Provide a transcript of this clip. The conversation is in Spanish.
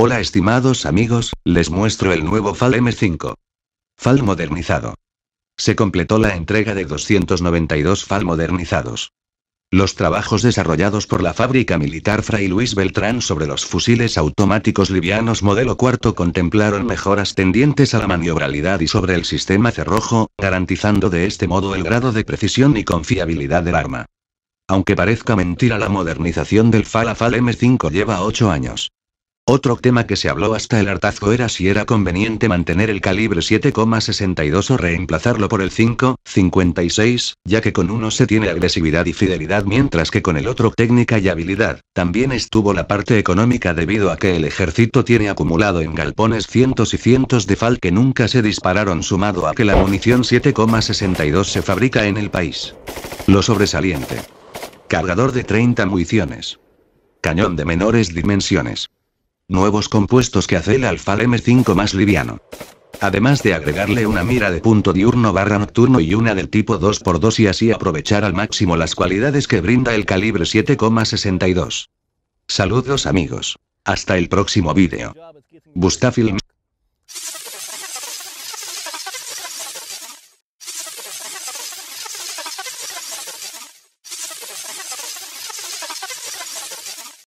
Hola estimados amigos, les muestro el nuevo FAL M5. FAL modernizado. Se completó la entrega de 292 FAL modernizados. Los trabajos desarrollados por la fábrica militar Fray Luis Beltrán sobre los fusiles automáticos livianos modelo cuarto contemplaron mejoras tendientes a la maniobralidad y sobre el sistema cerrojo, garantizando de este modo el grado de precisión y confiabilidad del arma. Aunque parezca mentira la modernización del FAL a -Fal M5 lleva 8 años. Otro tema que se habló hasta el hartazgo era si era conveniente mantener el calibre 7,62 o reemplazarlo por el 5,56, ya que con uno se tiene agresividad y fidelidad mientras que con el otro técnica y habilidad. También estuvo la parte económica debido a que el ejército tiene acumulado en galpones cientos y cientos de fal que nunca se dispararon sumado a que la munición 7,62 se fabrica en el país. Lo sobresaliente. Cargador de 30 municiones. Cañón de menores dimensiones. Nuevos compuestos que hace el Alfa M5 más liviano. Además de agregarle una mira de punto diurno barra nocturno y una del tipo 2x2 y así aprovechar al máximo las cualidades que brinda el calibre 7,62. Saludos amigos. Hasta el próximo vídeo. Bustafilm